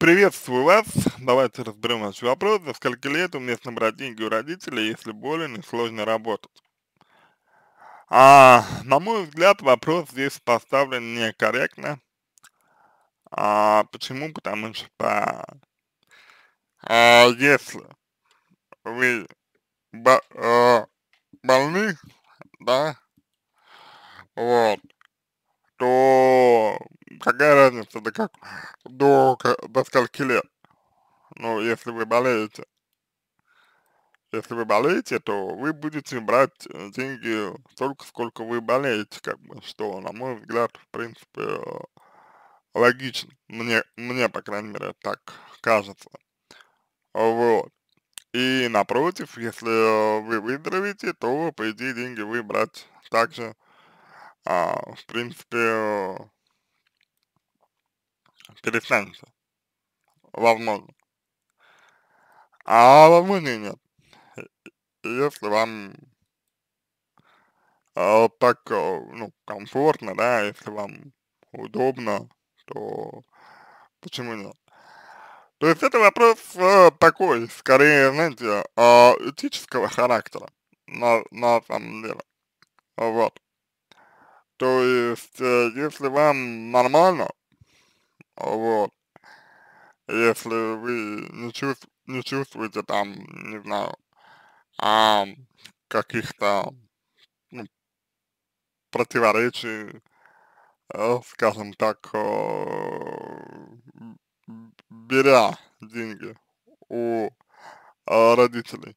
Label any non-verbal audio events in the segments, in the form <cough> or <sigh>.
Приветствую вас. Давайте разберем наш вопрос. За сколько лет уместно брать деньги у родителей, если болен и сложно работать? А, на мой взгляд, вопрос здесь поставлен некорректно. А, почему? Потому что а, если вы бо а, больны, да, вот, то какая разница, до, как, до, до скольки лет? Ну, если вы болеете. Если вы болеете, то вы будете брать э, деньги столько, сколько вы болеете, как бы, что, на мой взгляд, в принципе, э, логично. Мне, мне, по крайней мере, так кажется. Вот. И напротив, если э, вы выздоровеете, то, по идее, деньги вы брать также, а, в принципе, перестанется. Возможно. А возможно и нет. Если вам а, э, так, ну, комфортно, да, если вам удобно, то почему нет? То есть это вопрос э, такой, скорее, знаете, э, этического характера, на, на самом деле. Вот. То есть, э, если вам нормально, вот. Если вы не, чувств, не чувствуете там, не знаю, а, каких-то ну, противоречий, э, скажем так, э, беря деньги у э, родителей,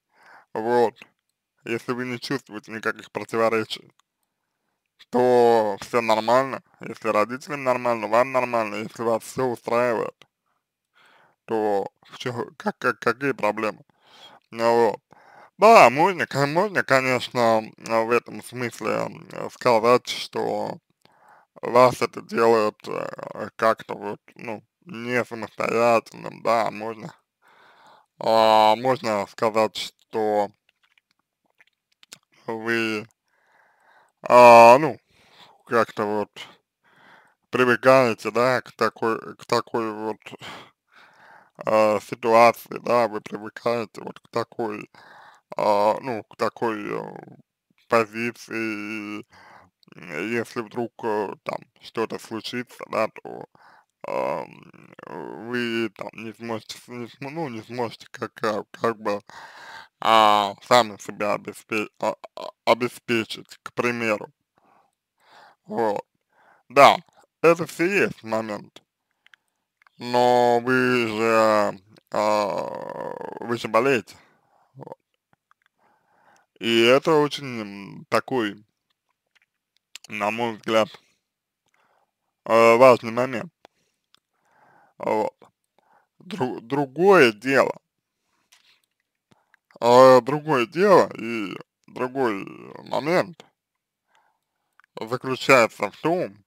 вот, если вы не чувствуете никаких противоречий, то все нормально. Если родителям нормально, вам нормально, если вас все устраивает, то все, как, как, какие проблемы? Ну, вот. Да, можно, можно, конечно, в этом смысле э, сказать, что вас это делает э, как-то вот, ну, не самостоятельным, да, можно, а, можно сказать, что вы, а, ну, как-то вот привыкаете, да, к такой, к такой вот э, ситуации, да, вы привыкаете вот к такой, э, ну, к такой э, позиции, если вдруг э, там что-то случится, да, то э, вы там не сможете, не, ну, не сможете как, э, как бы а, сами себя обеспечить, а, обеспечить, к примеру. Вот. Да, это все есть момент. Но вы же, э, вы же болеете. Вот. И это очень такой, на мой взгляд, э, важный момент. Вот. Друг, другое дело. Э, другое дело и другой момент – заключается в том,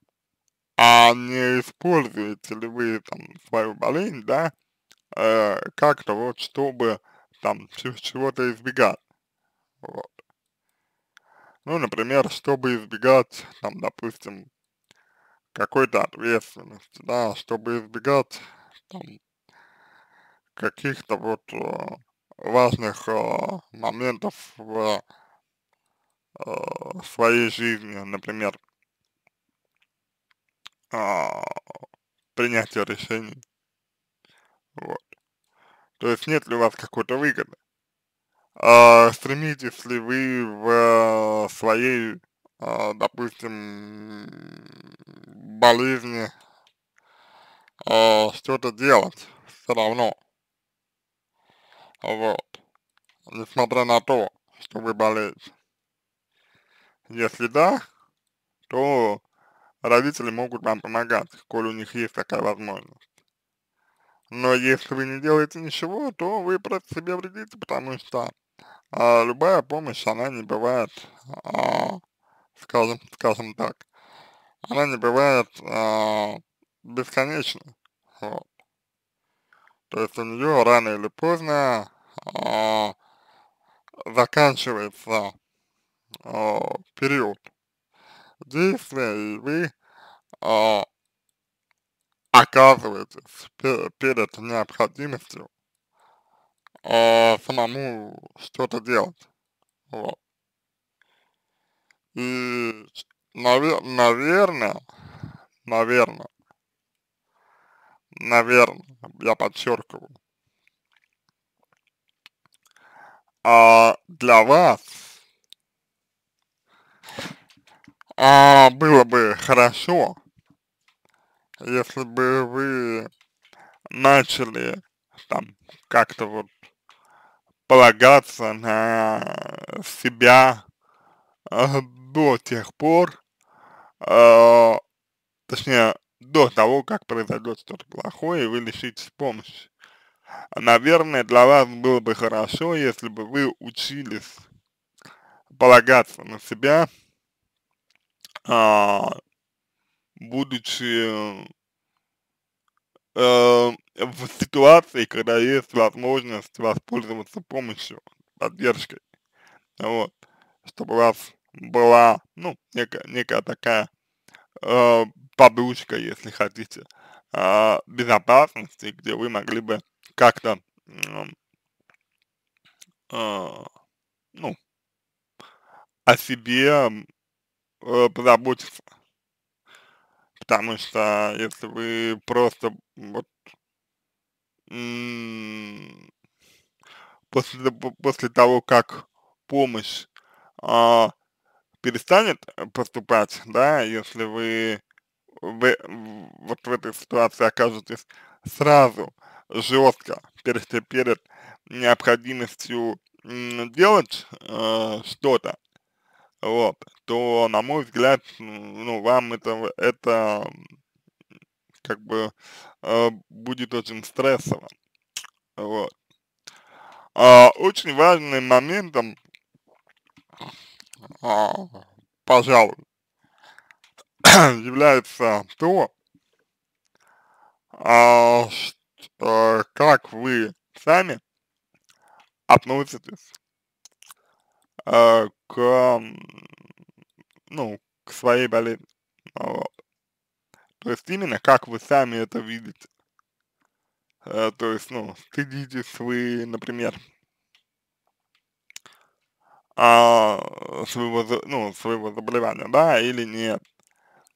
а не используете ли вы там свою болезнь, да, э, как-то вот, чтобы там чего-то избегать. Вот. Ну, например, чтобы избегать, там, допустим, какой-то ответственности, да, чтобы избегать там каких-то вот э, важных э, моментов в э, своей жизни, например, э, принятие решений. Вот. То есть нет ли у вас какой-то выгоды? А, стремитесь ли вы в э, своей, а, допустим, болезни а, что-то делать все равно? Вот. Несмотря на то, что вы болеете. Если да, то родители могут вам помогать, коль у них есть такая возможность. Но если вы не делаете ничего, то вы просто себе вредите, потому что а, любая помощь, она не бывает, а, скажем, скажем так, она не бывает а, бесконечной. Вот. То есть у нее рано или поздно а, заканчивается э, период действия, и вы э, а, оказываетесь пер перед необходимостью э, самому что-то делать. Вот. И, навер наверное, наверное, наверное, я подчеркиваю, а для вас А было бы хорошо, если бы вы начали там как-то вот полагаться на себя э, до тех пор, э, точнее, до того, как произойдет что-то плохое, и вы лишитесь помощи. Наверное, для вас было бы хорошо, если бы вы учились полагаться на себя а, будучи э, в ситуации, когда есть возможность воспользоваться помощью, поддержкой, вот, чтобы у вас была, ну, некая, некая такая э, подушка, если хотите, э, безопасности, где вы могли бы как-то, э, э, ну, о себе Э, позаботиться. Потому что если вы просто вот после, после того, как помощь а, перестанет э, поступать, да, если вы вы вот в этой ситуации окажетесь сразу жестко перед, перед необходимостью делать э, что-то, вот, то, на мой взгляд, ну, вам это, это как бы э, будет очень стрессово, вот. А, очень важным моментом, а, пожалуй, <coughs> является то, а, что, как вы сами относитесь э, к ну, к своей болезни. Вот. А, то есть именно как вы сами это видите. Э, то есть, ну, стыдитесь вы, например, а, своего, ну, своего заболевания, да, или нет.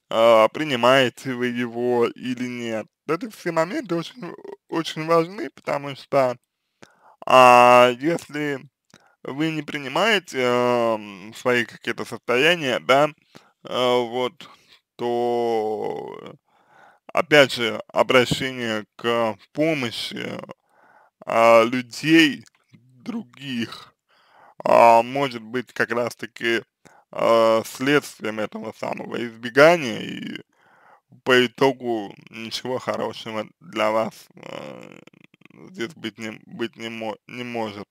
А, принимаете вы его или нет. Это все моменты очень, очень важны, потому что а, если вы не принимаете э, свои какие-то состояния, да, э, вот, то, опять же, обращение к помощи э, людей других э, может быть как раз-таки э, следствием этого самого избегания и по итогу ничего хорошего для вас э, здесь быть не, быть не, мо, не может.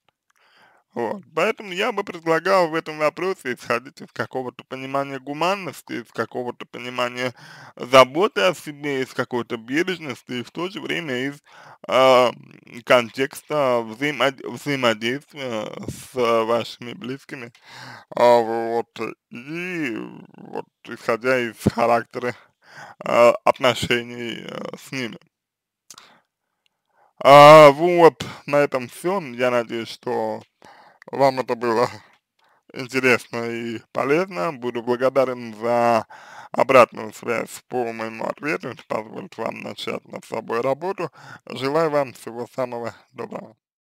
Вот. Поэтому я бы предлагал в этом вопросе исходить из какого-то понимания гуманности, из какого-то понимания заботы о себе, из какой-то бережности и в то же время из э, контекста взаимо взаимодействия с вашими близкими. Э, вот. И вот исходя из характера э, отношений э, с ними. А, вот, на этом все. Я надеюсь, что вам это было интересно и полезно. Буду благодарен за обратную связь по моему ответу. Это позволит вам начать над собой работу. Желаю вам всего самого доброго.